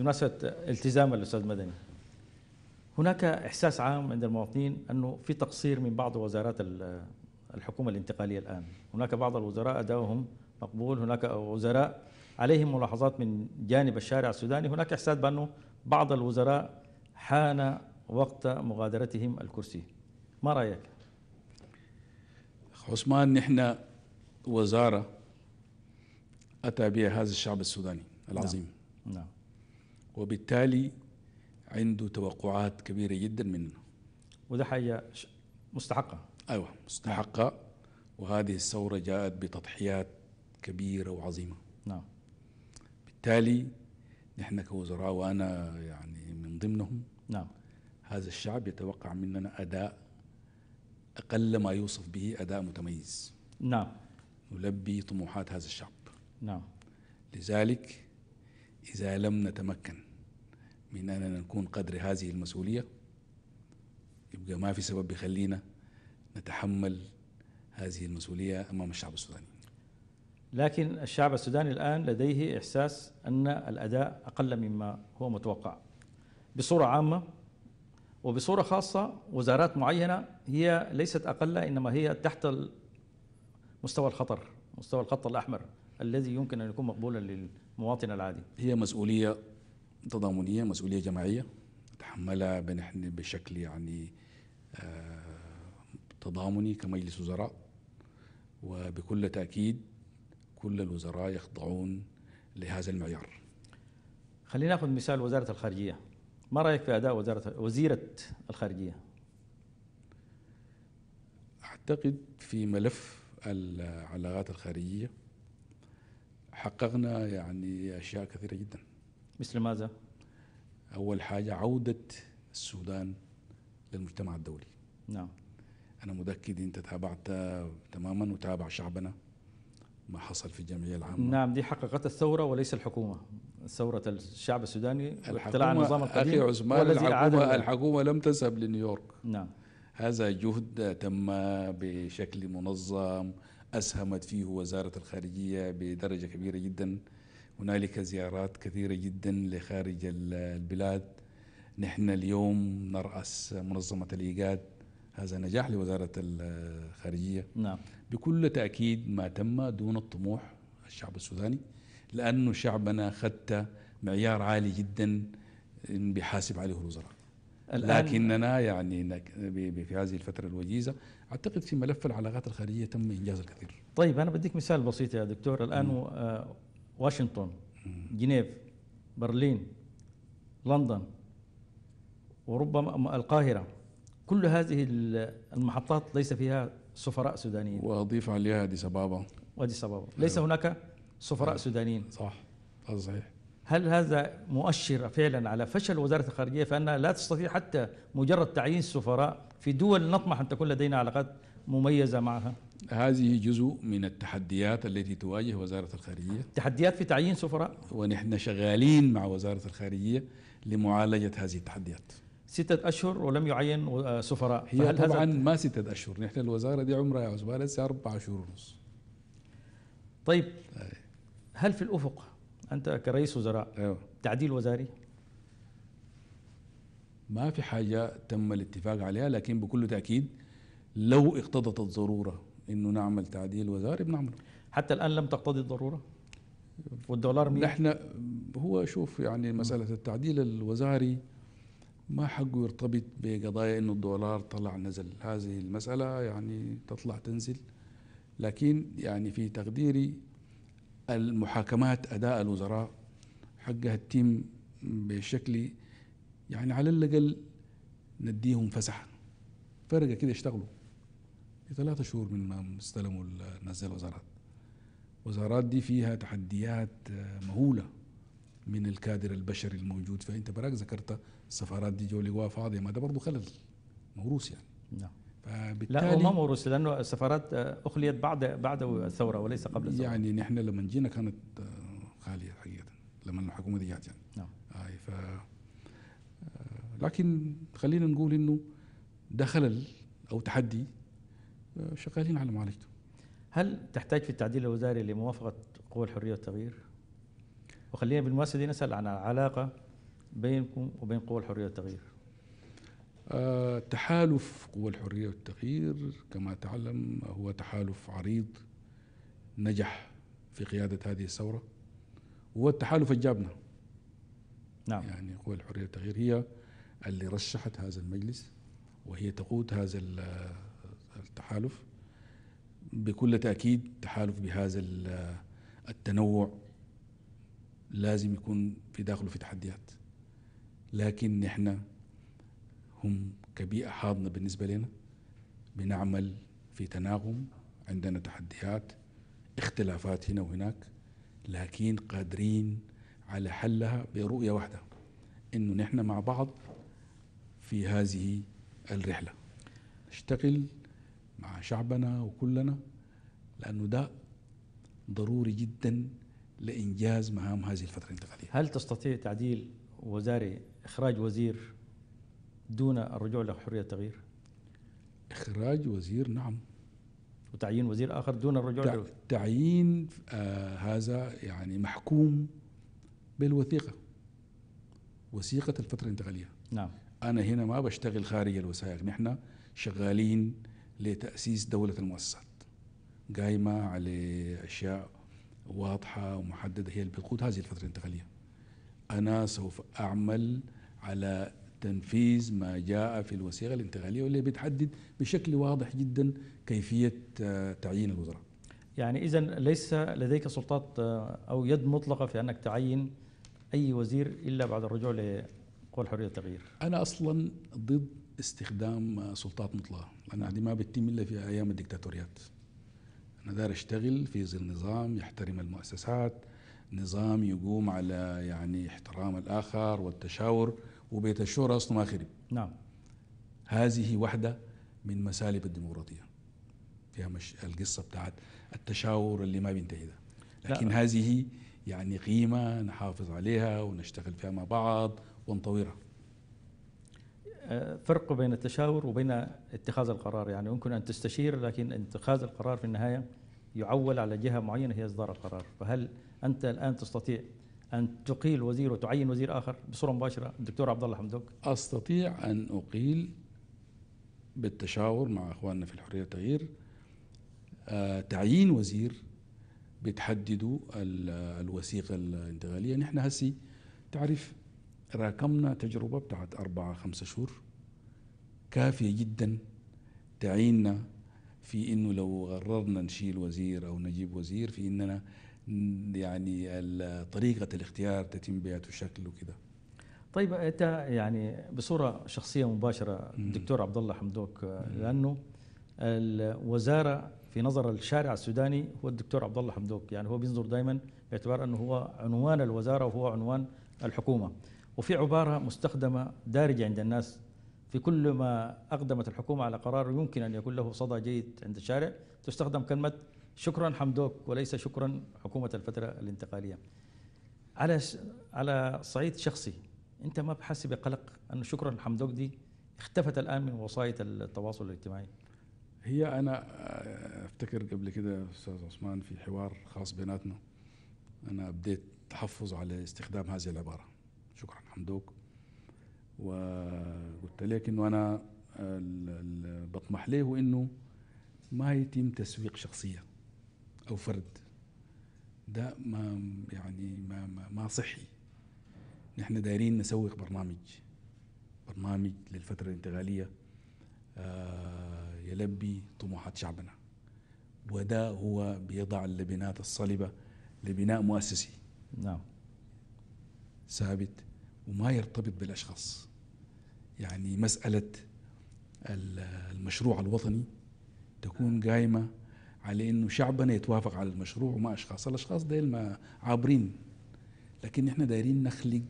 بمناسبه التزام الاستاذ مدني هناك احساس عام عند المواطنين انه في تقصير من بعض وزارات الحكومه الانتقاليه الان هناك بعض الوزراء ادائهم مقبول هناك وزراء عليهم ملاحظات من جانب الشارع السوداني هناك احساس بانه بعض الوزراء حان وقت مغادرتهم الكرسي ما رايك عثمان نحن وزاره اتى بها هذا الشعب السوداني العظيم نعم. نعم. وبالتالي عنده توقعات كبيره جدا منه وده حاجه مستحقه ايوه مستحقه وهذه الثوره جاءت بتضحيات كبيره وعظيمه نعم بالتالي نحن كوزراء وانا يعني من ضمنهم نعم هذا الشعب يتوقع مننا اداء اقل ما يوصف به اداء متميز نعم نلبي طموحات هذا الشعب نعم لذلك اذا لم نتمكن من أننا نكون قدر هذه المسؤولية يبقى ما في سبب يخلينا نتحمل هذه المسؤولية أمام الشعب السوداني لكن الشعب السوداني الآن لديه إحساس أن الأداء أقل مما هو متوقع بصورة عامة وبصورة خاصة وزارات معينة هي ليست أقل إنما هي تحت مستوى الخطر مستوى الخط الأحمر الذي يمكن أن يكون مقبولا للمواطن العادي هي مسؤولية تضامنيه مسؤوليه جماعيه نتحملها بنحن بشكل يعني آه، تضامني كمجلس وزراء وبكل تاكيد كل الوزراء يخضعون لهذا المعيار. خلينا ناخذ مثال وزاره الخارجيه. ما رايك في اداء وزاره وزيره الخارجيه؟ اعتقد في ملف العلاقات الخارجيه حققنا يعني اشياء كثيره جدا. مثل ماذا؟ أول حاجة عودة السودان للمجتمع الدولي نعم أنا متأكد أنت تابعت تماما وتابع شعبنا ما حصل في الجمعية العامة نعم دي حققت الثورة وليس الحكومة ثورة الشعب السوداني الحكومة النظام القديم أخي عثمان الحكومة, الحكومة لم تذهب لنيويورك نعم هذا جهد تم بشكل منظم أسهمت فيه وزارة الخارجية بدرجة كبيرة جداً هنالك زيارات كثيرة جدا لخارج البلاد نحن اليوم نرأس منظمة الإيجاد هذا نجاح لوزارة الخارجية نعم. بكل تأكيد ما تم دون الطموح الشعب السوداني لأنه شعبنا خدت معيار عالي جدا بحاسب عليه الوزراء الآن لكننا يعني في هذه الفترة الوجيزة أعتقد في ملف العلاقات الخارجية تم إنجاز الكثير طيب أنا بديك مثال بسيط يا دكتور الآن واشنطن جنيف برلين لندن وربما القاهرة كل هذه المحطات ليس فيها سفراء سودانيين وأضيف عليها أديس أبابا أديس أبابا أيوة. ليس هناك سفراء أيوة. سودانيين صح هذا صحيح هل هذا مؤشر فعلا على فشل وزارة الخارجية فأنها لا تستطيع حتى مجرد تعيين السفراء في دول نطمح أن تكون لدينا علاقات مميزة معها هذه جزء من التحديات التي تواجه وزارة الخارجية تحديات في تعيين سفراء ونحن شغالين مع وزارة الخارجية لمعالجة هذه التحديات ستة أشهر ولم يعين آه، سفراء هي طبعا ما ستة أشهر نحن الوزارة دي عمرها يا عزبالة أربع شهور ونص طيب هل في الأفق أنت كرئيس وزراء أيوه. تعديل وزاري ما في حاجة تم الاتفاق عليها لكن بكل تأكيد لو اقتضت الضرورة انه نعمل تعديل وزاري بنعمله حتى الان لم تقتضي الضروره والدولار مين؟ احنا هو شوف يعني مساله التعديل الوزاري ما حقه يرتبط بقضايا انه الدولار طلع نزل هذه المساله يعني تطلع تنزل لكن يعني في تقديري المحاكمات اداء الوزراء حقها تتم بشكل يعني على الاقل نديهم فسحه فرقه كده يشتغلوا في ثلاثة شهور من ما استلموا الناس الوزارات وزارات دي فيها تحديات آه، مهولة من الكادر البشري الموجود فانت براك ذكرت السفارات دي جو فاضية ما ده برضه خلل موروث يعني نعم فبالتالي لا هو ما موروث لانه السفارات آه، اخليت بعد بعد الثوره وليس قبل الثوره يعني نحن لما جينا كانت آه، خاليه حقيقه لما الحكومه دي جات يعني نعم آه ف لكن خلينا نقول انه ده خلل او تحدي شغالين على معالجته هل تحتاج في التعديل الوزاري لموافقة قوى الحرية والتغيير؟ وخلينا بالمناسبة دي نسأل عن العلاقة بينكم وبين قوى الحرية والتغيير آه، تحالف قوى الحرية والتغيير كما تعلم هو تحالف عريض نجح في قيادة هذه الثورة هو التحالف الجابنا نعم يعني قوى الحرية والتغيير هي اللي رشحت هذا المجلس وهي تقود هذا التحالف بكل تأكيد تحالف بهذا التنوع لازم يكون في داخله في تحديات لكن نحن هم كبيئة حاضنة بالنسبة لنا بنعمل في تناغم عندنا تحديات اختلافات هنا وهناك لكن قادرين على حلها برؤية واحدة انه نحن مع بعض في هذه الرحلة نشتغل مع شعبنا وكلنا لأنه ده ضروري جدا لإنجاز مهام هذه الفترة الانتقالية هل تستطيع تعديل وزاري إخراج وزير دون الرجوع لحرية التغيير؟ إخراج وزير نعم وتعيين وزير آخر دون الرجوع تعيين آه هذا يعني محكوم بالوثيقة وثيقة الفترة الانتقالية نعم أنا هنا ما بشتغل خارج الوثائق نحن شغالين لتأسيس دولة المؤسسات قايمة على أشياء واضحة ومحددة هي اللي بتقود هذه الفترة الانتقالية أنا سوف أعمل على تنفيذ ما جاء في الوثيقة الانتقالية واللي بتحدد بشكل واضح جدا كيفية آه، تعيين الوزراء يعني إذا ليس لديك سلطات آه، أو يد مطلقة في أنك تعين أي وزير إلا بعد الرجوع لقوى الحرية والتغيير أنا أصلا ضد استخدام آه، سلطات مطلقه لان هذه ما بتتم الا في ايام الدكتاتوريات انا داير اشتغل في ظل نظام يحترم المؤسسات نظام يقوم على يعني احترام الاخر والتشاور وبيت الشورى اصلا ما خرب نعم هذه واحده من مسالب الديمقراطيه فيها مش القصه بتاعت التشاور اللي ما بينتهي ده لكن لا. هذه يعني قيمه نحافظ عليها ونشتغل فيها مع بعض ونطورها فرق بين التشاور وبين اتخاذ القرار يعني يمكن أن تستشير لكن اتخاذ القرار في النهاية يعول على جهة معينة هي إصدار القرار فهل أنت الآن تستطيع أن تقيل وزير وتعين وزير آخر بصورة مباشرة الدكتور عبد الله حمدوك أستطيع أن أقيل بالتشاور مع إخواننا في الحرية والتغيير آه، تعيين وزير بتحددوا الوثيقة الانتقالية نحن هسي تعرف راكمنا تجربة بتاعت أربعة خمسة شهور كافية جدا تعيننا في انه لو غررنا نشيل وزير او نجيب وزير في اننا يعني طريقه الاختيار تتم بها تشكل وكده طيب انت يعني بصوره شخصيه مباشره الدكتور عبد الله حمدوك آه، لانه الوزاره في نظر الشارع السوداني هو الدكتور عبد الله حمدوك يعني هو بينظر دائما باعتبار انه هو عنوان الوزاره وهو عنوان الحكومه وفي عبارة مستخدمة دارجة عند الناس في كل ما أقدمت الحكومة على قرار يمكن أن يكون له صدى جيد عند الشارع تستخدم كلمة شكرا حمدوك وليس شكرا حكومة الفترة الانتقالية على على صعيد شخصي أنت ما بحس بقلق أن شكرا حمدوك دي اختفت الآن من وسائط التواصل الاجتماعي هي أنا آه، أفتكر قبل كده أستاذ عثمان في حوار خاص بيناتنا أنا بديت تحفظ على استخدام هذه العبارة شكرا حمدوك وقلت لك انه انا بطمح له انه ما يتم تسويق شخصيه او فرد ده ما يعني ما ما, ما صحي نحن دايرين نسوق برنامج برنامج للفتره الانتقاليه آه، يلبي طموحات شعبنا وده هو بيضع اللبنات الصلبه لبناء مؤسسي نعم ثابت وما يرتبط بالأشخاص يعني مسألة المشروع الوطني تكون قائمة على انه شعبنا يتوافق على المشروع وما اشخاص، الاشخاص ديل ما عابرين لكن احنا دايرين نخلق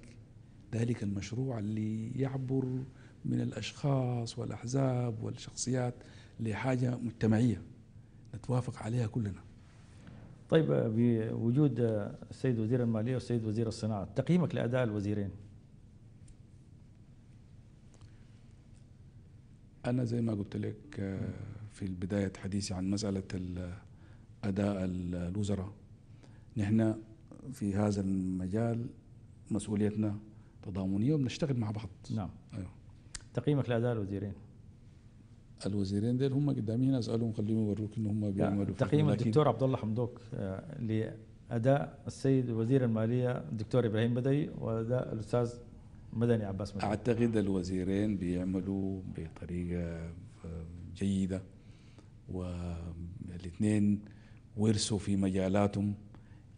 ذلك المشروع اللي يعبر من الاشخاص والاحزاب والشخصيات لحاجه مجتمعيه نتوافق عليها كلنا. طيب بوجود السيد وزير الماليه والسيد وزير الصناعه، تقييمك لاداء الوزيرين؟ أنا زي ما قلت لك آه، في بداية حديثي عن مسألة أداء الوزراء نحن في هذا المجال مسؤوليتنا تضامنية وبنشتغل مع بعض نعم أيوه. تقييمك لأداء الوزيرين الوزيرين ديل هم قدامي هنا اسالهم خليهم يوروك ان هم يعني بيعملوا تقييم الدكتور عبد الله حمدوك آه، لاداء السيد وزير الماليه الدكتور ابراهيم بدوي واداء الاستاذ مدني عباس مدني. اعتقد الوزيرين بيعملوا بطريقه جيده والاثنين ورثوا في مجالاتهم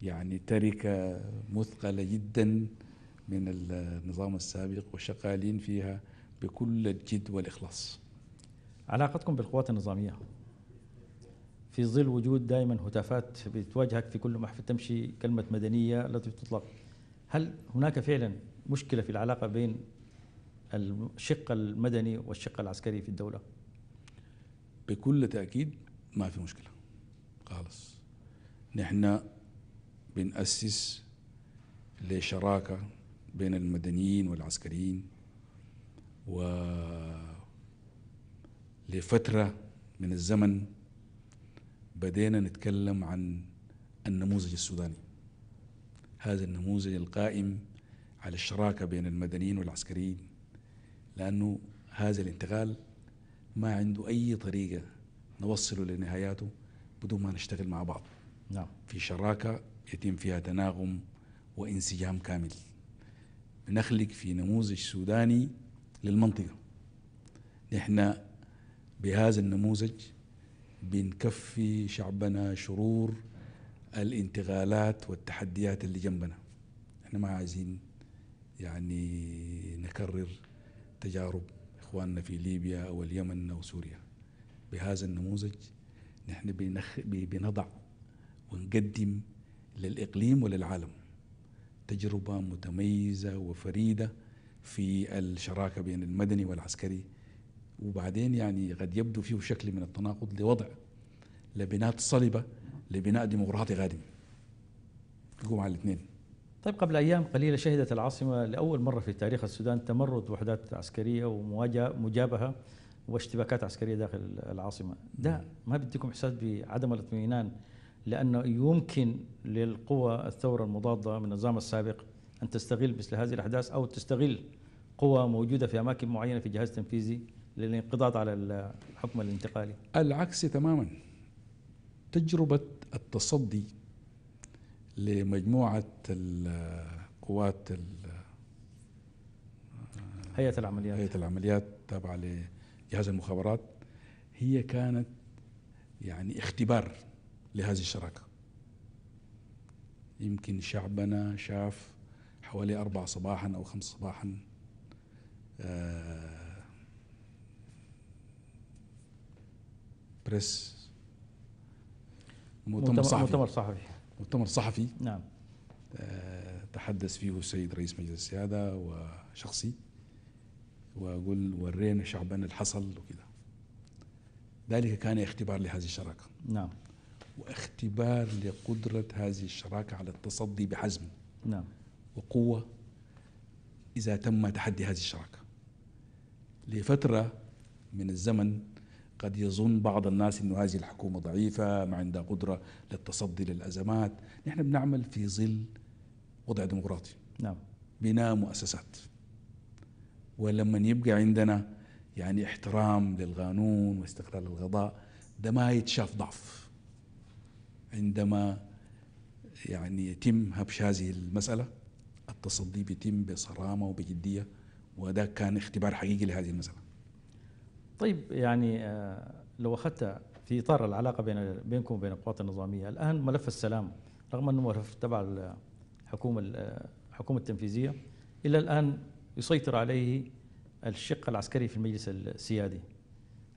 يعني تركه مثقله جدا من النظام السابق وشغالين فيها بكل الجد والاخلاص. علاقتكم بالقوات النظاميه في ظل وجود دائما هتافات بتواجهك في كل محفل تمشي كلمه مدنيه التي تطلق هل هناك فعلا مشكلة في العلاقة بين الشق المدني والشق العسكري في الدولة بكل تأكيد ما في مشكلة خالص نحن بنأسس لشراكة بين المدنيين والعسكريين و لفترة من الزمن بدينا نتكلم عن النموذج السوداني هذا النموذج القائم على الشراكة بين المدنيين والعسكريين لأنه هذا الانتقال ما عنده أي طريقة نوصله لنهاياته بدون ما نشتغل مع بعض نعم. في شراكة يتم فيها تناغم وانسجام كامل بنخلق في نموذج سوداني للمنطقة نحن بهذا النموذج بنكفي شعبنا شرور الانتقالات والتحديات اللي جنبنا احنا ما عايزين يعني نكرر تجارب إخواننا في ليبيا أو اليمن أو سوريا بهذا النموذج نحن بنخ بنضع ونقدم للإقليم وللعالم تجربة متميزة وفريدة في الشراكة بين المدني والعسكري وبعدين يعني قد يبدو فيه شكل من التناقض لوضع لبنات صلبة لبناء ديمقراطي غادم يقوم على الاثنين طيب قبل أيام قليلة شهدت العاصمة لأول مرة في تاريخ السودان تمرد وحدات عسكرية ومواجهة مجابهة واشتباكات عسكرية داخل العاصمة ده نعم. ما بديكم إحساس بعدم الاطمئنان لأنه يمكن للقوى الثورة المضادة من النظام السابق أن تستغل مثل هذه الأحداث أو تستغل قوى موجودة في أماكن معينة في الجهاز التنفيذي للانقضاض على الحكم الانتقالي العكس تماما تجربة التصدي لمجموعة القوات هيئة العمليات هيئة العمليات تابعة لجهاز المخابرات هي كانت يعني اختبار لهذه الشراكة يمكن شعبنا شاف حوالي أربعة صباحا أو خمس صباحا آه، بريس مؤتمر صحفي مؤتمر صحفي مؤتمر صحفي نعم آه، تحدث فيه السيد رئيس مجلس السيادة وشخصي وأقول ورينا شعبنا اللي حصل وكذا ذلك كان اختبار لهذه الشراكة نعم واختبار لقدرة هذه الشراكة على التصدي بحزم نعم وقوة إذا تم تحدي هذه الشراكة لفترة من الزمن قد يظن بعض الناس انه هذه الحكومه ضعيفه ما عندها قدره للتصدي للازمات نحن بنعمل في ظل وضع ديمقراطي نعم بناء مؤسسات ولما يبقى عندنا يعني احترام للقانون واستقلال القضاء ده ما يتشاف ضعف عندما يعني يتم هبش هذه المسألة التصدي بيتم بصرامة وبجدية وده كان اختبار حقيقي لهذه المسألة طيب يعني آه، لو اخذت في اطار العلاقه بين بينكم وبين القوات النظاميه الان ملف السلام رغم انه ملف تبع الحكومه الحكومه التنفيذيه الى الان يسيطر عليه الشق العسكري في المجلس السيادي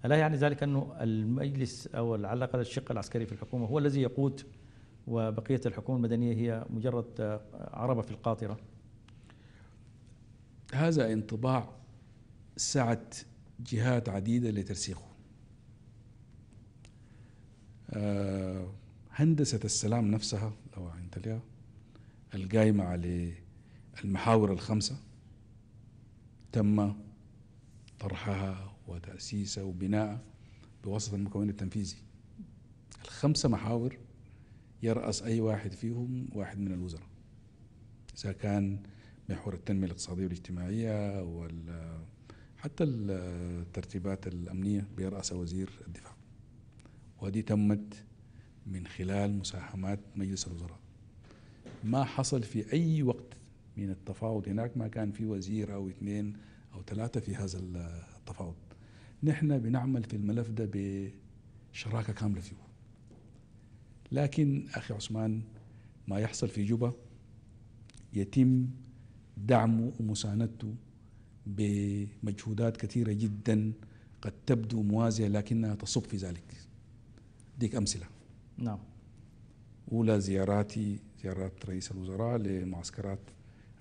ألا يعني ذلك أنه المجلس أو على الأقل الشق العسكري في الحكومة هو الذي يقود وبقية الحكومة المدنية هي مجرد آه، عربة في القاطرة هذا انطباع سعة جهات عديدة لترسيخه آه، هندسة السلام نفسها لو انت لها القائمة على المحاور الخمسة تم طرحها وتأسيسها وبناءها بواسطة المكون التنفيذي الخمسة محاور يرأس أي واحد فيهم واحد من الوزراء إذا كان محور التنمية الاقتصادية والاجتماعية وال حتى الترتيبات الأمنية برأسها وزير الدفاع ودي تمت من خلال مساهمات مجلس الوزراء ما حصل في أي وقت من التفاوض هناك ما كان في وزير أو اثنين أو ثلاثة في هذا التفاوض نحن بنعمل في الملف ده بشراكة كاملة فيه لكن أخي عثمان ما يحصل في جوبا يتم دعمه ومساندته بمجهودات كثيرة جدا قد تبدو موازية لكنها تصب في ذلك ديك أمثلة نعم أولى زياراتي زيارات رئيس الوزراء لمعسكرات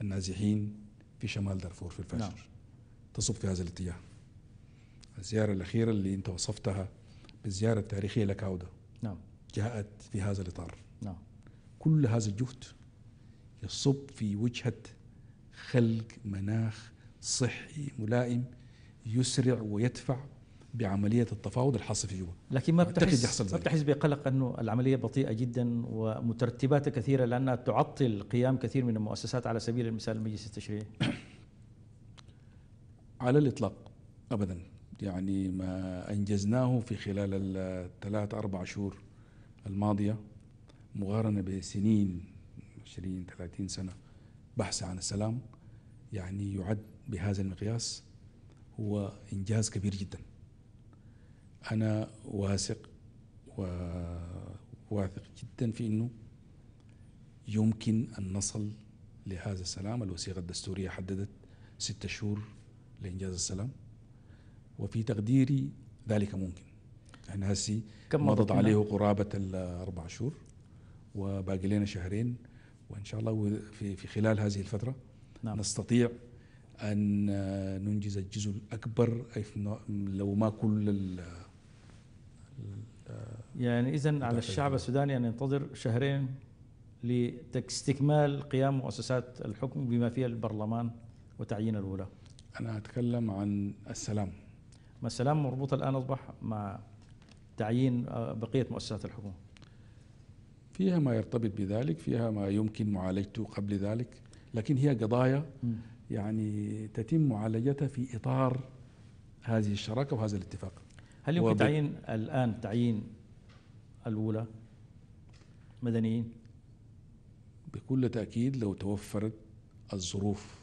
النازحين في شمال دارفور في الفجر نعم. تصب في هذا الاتجاه الزيارة الأخيرة اللي أنت وصفتها بالزيارة التاريخية لكاودا نعم جاءت في هذا الإطار نعم كل هذا الجهد يصب في وجهة خلق مناخ صحي ملائم يسرع ويدفع بعمليه التفاوض الحاصل في جوبا لكن ما بتحس يحصل ما بتحس بقلق انه العمليه بطيئه جدا ومترتباتها كثيره لانها تعطل قيام كثير من المؤسسات على سبيل المثال المجلس التشريعي على الاطلاق ابدا يعني ما انجزناه في خلال الثلاث اربع شهور الماضيه مقارنه بسنين 20 30 سنه بحث عن السلام يعني يعد بهذا المقياس هو إنجاز كبير جدا أنا واثق وواثق جدا في أنه يمكن أن نصل لهذا السلام الوثيقة الدستورية حددت ستة شهور لإنجاز السلام وفي تقديري ذلك ممكن احنا هسي مضت عليه قرابة الأربع شهور وباقي لنا شهرين وإن شاء الله في, في خلال هذه الفترة نعم. نستطيع أن ننجز الجزء الأكبر لو ما كل الـ يعني إذا على الشعب السوداني أن ينتظر شهرين لاستكمال قيام مؤسسات الحكم بما فيها البرلمان وتعيين الولاة أنا أتكلم عن السلام ما السلام مربوط الآن أصبح مع تعيين آه، بقية مؤسسات الحكم فيها ما يرتبط بذلك فيها ما يمكن معالجته قبل ذلك لكن هي قضايا يعني تتم معالجتها في إطار هذه الشراكة وهذا الاتفاق هل يمكن وب... تعيين الآن تعيين الاولى مدنيين؟ بكل تأكيد لو توفرت الظروف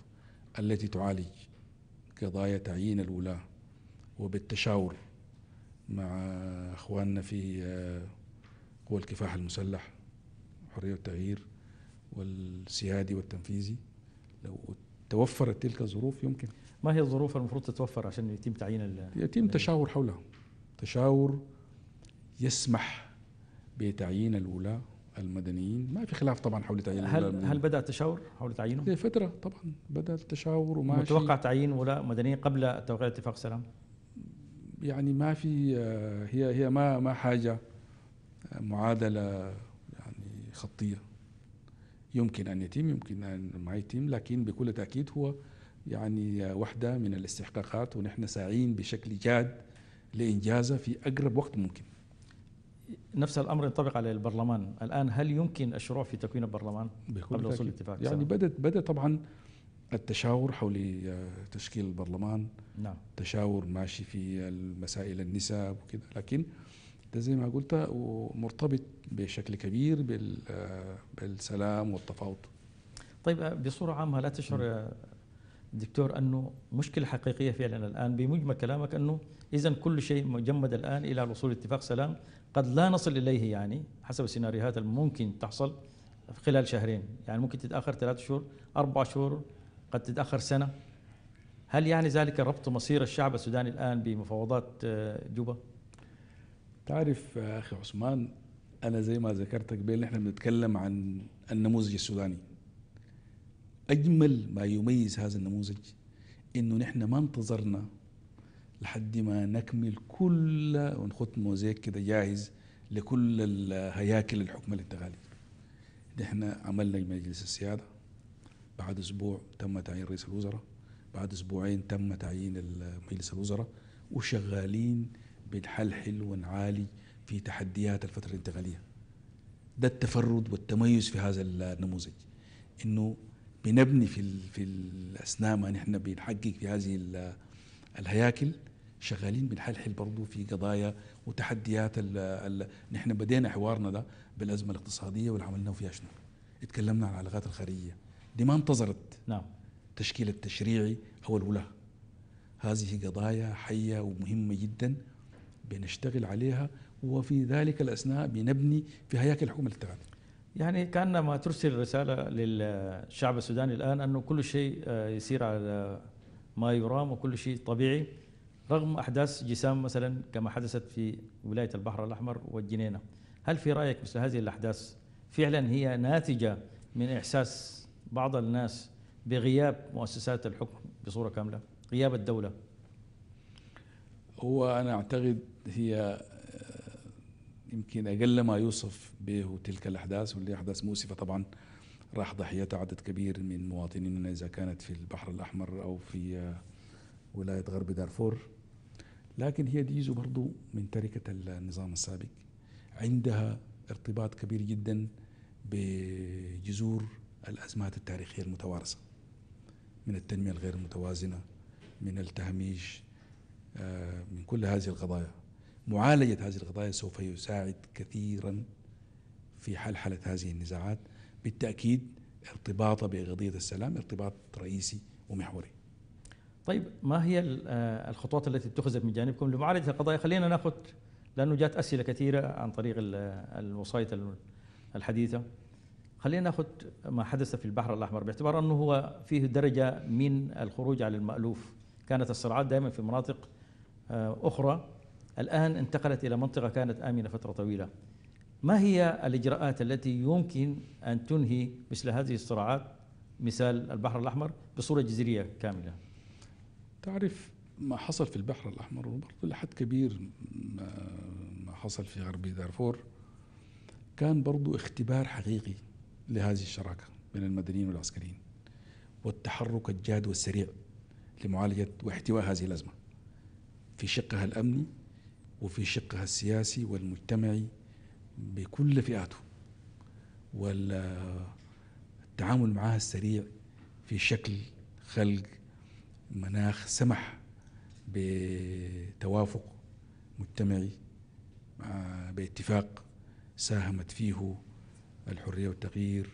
التي تعالج قضايا تعيين الولاة وبالتشاور مع اخواننا في آه، قوى الكفاح المسلح حريه التغيير والسيادي والتنفيذي لو توفرت تلك الظروف يمكن ما هي الظروف المفروض تتوفر عشان يتم تعيين يتم تشاور حولها تشاور يسمح بتعيين الولاة المدنيين ما في خلاف طبعا حول تعيين هل المدنيين. هل بدا التشاور حول تعيينه؟ لفتره طبعا بدا التشاور وماشي متوقع تعيين ولاء مدنيين قبل توقيع اتفاق سلام؟ يعني ما في آه، هي هي ما ما حاجه آه، معادله يعني خطيه يمكن أن يتم يمكن أن ما يتم لكن بكل تأكيد هو يعني واحدة من الاستحقاقات ونحن ساعين بشكل جاد لإنجازها في أقرب وقت ممكن نفس الامر ينطبق على البرلمان الان هل يمكن الشروع في تكوين البرلمان قبل وصول الاتفاق يعني بدا بدا طبعا التشاور حول آه، تشكيل البرلمان نعم تشاور ماشي في مسائل النساء وكذا لكن ده زي ما قلت ومرتبط بشكل كبير بالسلام والتفاوض طيب بصورة عامة لا تشعر دكتور أنه مشكلة حقيقية فعلا الآن بمجمل كلامك أنه إذا كل شيء مجمد الآن إلى الوصول اتفاق سلام قد لا نصل إليه يعني حسب السيناريوهات الممكن تحصل خلال شهرين يعني ممكن تتأخر ثلاث شهور أربع شهور قد تتأخر سنة هل يعني ذلك ربط مصير الشعب السوداني الآن بمفاوضات آه، جوبا؟ تعرف يا اخي عثمان انا زي ما ذكرتك بين احنا بنتكلم عن النموذج السوداني اجمل ما يميز هذا النموذج انه نحن ما انتظرنا لحد ما نكمل كل ونخط موزيك كده جاهز لكل الهياكل الحكم الانتقالي نحن عملنا مجلس السياده بعد اسبوع تم تعيين رئيس الوزراء بعد اسبوعين تم تعيين مجلس الوزراء وشغالين بيتحلحل ونعالج في تحديات الفترة الانتقالية ده التفرد والتميز في هذا النموذج انه بنبني في في الاثناء ما نحن بنحقق في هذه الهياكل شغالين بنحلحل برضه في قضايا وتحديات نحن بدينا حوارنا ده بالازمه الاقتصاديه واللي عملناه فيها شنو؟ اتكلمنا عن العلاقات الخارجيه دي ما انتظرت نعم التشكيل التشريعي او الولاه هذه قضايا حيه ومهمه جدا بنشتغل عليها وفي ذلك الأثناء بنبني في هياكل الحكومة للتعاون يعني كأنما ترسل رسالة للشعب السوداني الآن أنه كل شيء آه، يسير على ما يرام وكل شيء طبيعي رغم أحداث جسام مثلا كما حدثت في ولاية البحر الأحمر والجنينة هل في رأيك مثل هذه الأحداث فعلا هي ناتجة من إحساس بعض الناس بغياب مؤسسات الحكم بصورة كاملة غياب الدولة هو أنا أعتقد هي آه، يمكن أقل ما يوصف به تلك الأحداث واللي أحداث مؤسفة طبعا راح ضحيتها عدد كبير من مواطنينا إذا كانت في البحر الأحمر أو في آه، ولاية غرب دارفور لكن هي ديزو برضو من تركة النظام السابق عندها ارتباط كبير جدا بجذور الأزمات التاريخية المتوارثة من التنمية الغير متوازنة من التهميش آه، من كل هذه القضايا معالجة هذه القضايا سوف يساعد كثيرا في حلحلة هذه النزاعات بالتأكيد ارتباطها بقضية السلام ارتباط رئيسي ومحوري طيب ما هي آه، الخطوات التي اتخذت من جانبكم لمعالجة القضايا خلينا نأخذ لأنه جات أسئلة كثيرة عن طريق الوسائط الحديثة خلينا ناخذ ما حدث في البحر الاحمر باعتبار انه هو فيه درجه من الخروج على المالوف كانت الصراعات دائما في مناطق آه، أخرى الآن انتقلت إلى منطقة كانت آمنة فترة طويلة ما هي الإجراءات التي يمكن أن تنهي مثل هذه الصراعات مثال البحر الأحمر بصورة جذرية كاملة تعرف ما حصل في البحر الأحمر وبرضه لحد كبير ما حصل في غرب دارفور كان برضه اختبار حقيقي لهذه الشراكة بين المدنيين والعسكريين والتحرك الجاد والسريع لمعالجة واحتواء هذه الأزمة في شقها الأمني وفي شقها السياسي والمجتمعي بكل فئاته والتعامل معها السريع في شكل خلق مناخ سمح بتوافق مجتمعي آه، باتفاق ساهمت فيه الحرية والتغيير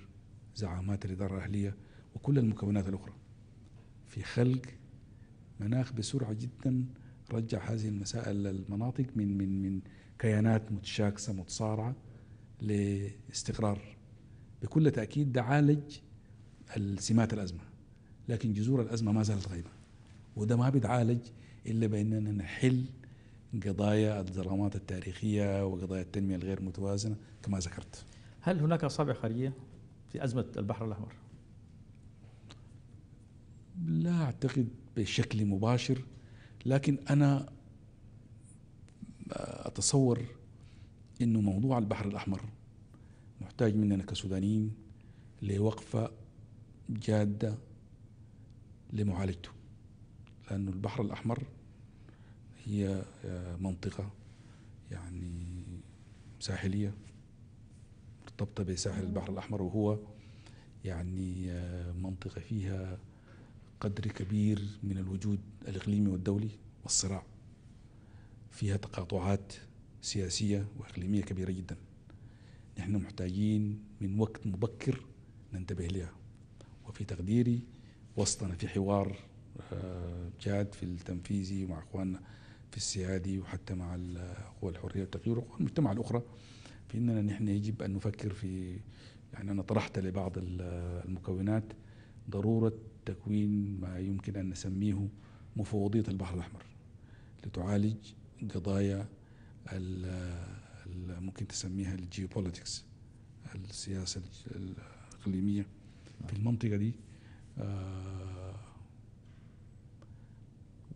زعامات الإدارة الأهلية وكل المكونات الأخرى في خلق مناخ بسرعة جداً رجع هذه المسائل للمناطق من من من كيانات متشاكسه متصارعه لاستقرار بكل تاكيد ده عالج سمات الازمه لكن جذور الازمه ما زالت غايبه وده ما بيتعالج الا باننا نحل قضايا الدرامات التاريخيه وقضايا التنميه الغير متوازنه كما ذكرت. هل هناك اصابع خارجيه في ازمه البحر الاحمر؟ لا اعتقد بشكل مباشر لكن أنا أتصور أنه موضوع البحر الأحمر محتاج مننا كسودانيين لوقفة جادة لمعالجته لأن البحر الأحمر هي منطقة يعني ساحلية مرتبطة بساحل البحر الأحمر وهو يعني منطقة فيها قدر كبير من الوجود الإقليمي والدولي والصراع فيها تقاطعات سياسية وإقليمية كبيرة جدا نحن محتاجين من وقت مبكر ننتبه لها وفي تقديري وسطنا في حوار آه، جاد في التنفيذي مع اخواننا في السيادي وحتى مع القوى الحريه والتغيير وقوى المجتمع الاخرى في اننا نحن يجب ان نفكر في يعني انا طرحت لبعض المكونات ضروره تكوين ما يمكن أن نسميه مفوضية البحر الأحمر لتعالج قضايا ممكن تسميها الجيوبوليتكس السياسة الإقليمية في نعم. المنطقة دي آه،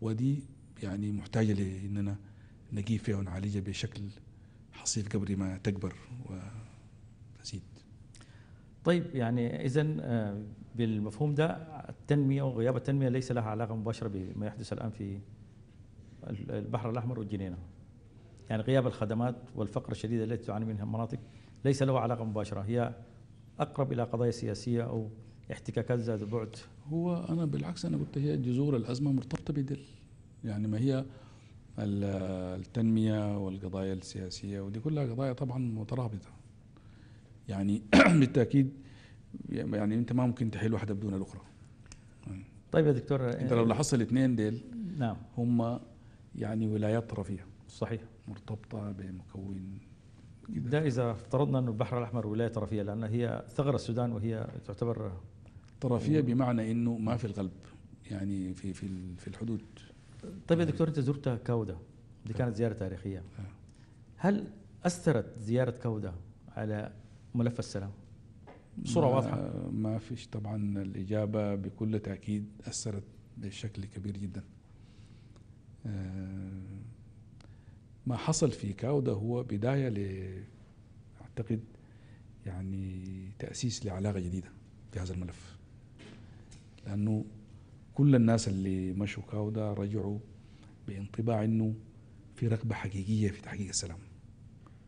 ودي يعني محتاجة لأننا نجيب فيها ونعالجها بشكل حصيف قبل ما تكبر وتزيد طيب يعني إذا آه، بالمفهوم ده التنميه وغياب التنميه ليس لها علاقه مباشره بما يحدث الان في البحر الاحمر والجنينه. يعني غياب الخدمات والفقر الشديد التي تعاني منها المناطق ليس له علاقه مباشره هي اقرب الى قضايا سياسيه او احتكاكات ذات بعد. هو انا بالعكس انا قلت هي جذور الازمه مرتبطه بدل يعني ما هي التنميه والقضايا السياسيه ودي كلها قضايا طبعا مترابطه. يعني بالتاكيد يعني انت ما ممكن تحل واحده بدون الاخرى طيب, طيب يا دكتور انت لو آه، لاحظت الاثنين ديل نعم هم يعني ولايات طرفيه صحيح مرتبطه بمكون ده اذا افترضنا انه البحر الاحمر ولايه طرفيه لان هي ثغره السودان وهي تعتبر طرفيه و... بمعنى انه ما في القلب يعني في في في الحدود طيب يا دكتور يعني انت زرت كاودا دي كانت زياره تاريخيه آه. هل اثرت زياره كاودا على ملف السلام؟ بصوره واضحه ما فيش طبعا الاجابه بكل تاكيد اثرت بشكل كبير جدا آه، ما حصل في كاودا هو بدايه ل اعتقد يعني تاسيس لعلاقه جديده في هذا الملف لانه كل الناس اللي مشوا كاودا رجعوا بانطباع انه في رغبه حقيقيه في تحقيق السلام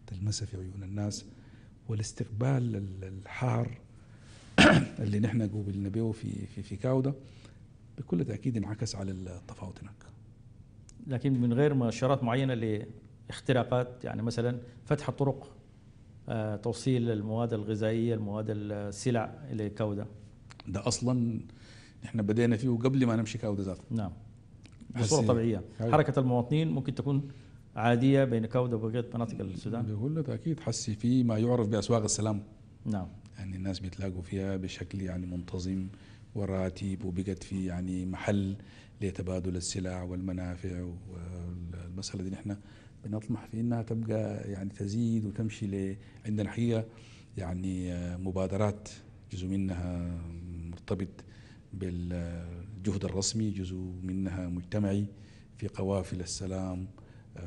تلمسها في عيون الناس والاستقبال الحار اللي نحن قوبلنا به في في في كاودا بكل تاكيد انعكس على التفاوض هناك. لكن من غير مؤشرات معينه لاختراقات يعني مثلا فتح طرق آه، توصيل المواد الغذائيه، المواد السلع الى كاودا. ده اصلا احنا بدينا فيه قبل ما نمشي كاودا ذاته. نعم. بصوره طبيعيه، حركه المواطنين ممكن تكون عاديه بين كاودا وبقيه مناطق السودان؟ بقول لك اكيد حسي في ما يعرف باسواق السلام نعم يعني الناس بيتلاقوا فيها بشكل يعني منتظم وراتب وبقت في يعني محل لتبادل السلع والمنافع والمساله دي نحن بنطمح في انها تبقى يعني تزيد وتمشي ل عندنا الحقيقه يعني مبادرات جزء منها مرتبط بالجهد الرسمي جزء منها مجتمعي في قوافل السلام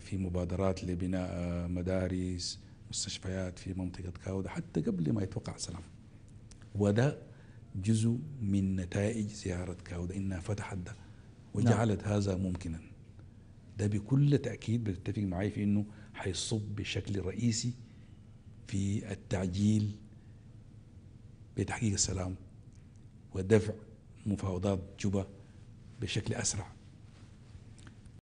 في مبادرات لبناء مدارس مستشفيات في منطقة كاودة حتى قبل ما يتوقع سلام وده جزء من نتائج زيارة كاودة إنها فتحت ده وجعلت نعم. هذا ممكنا ده بكل تأكيد بتتفق معي في أنه حيصب بشكل رئيسي في التعجيل بتحقيق السلام ودفع مفاوضات جوبا بشكل أسرع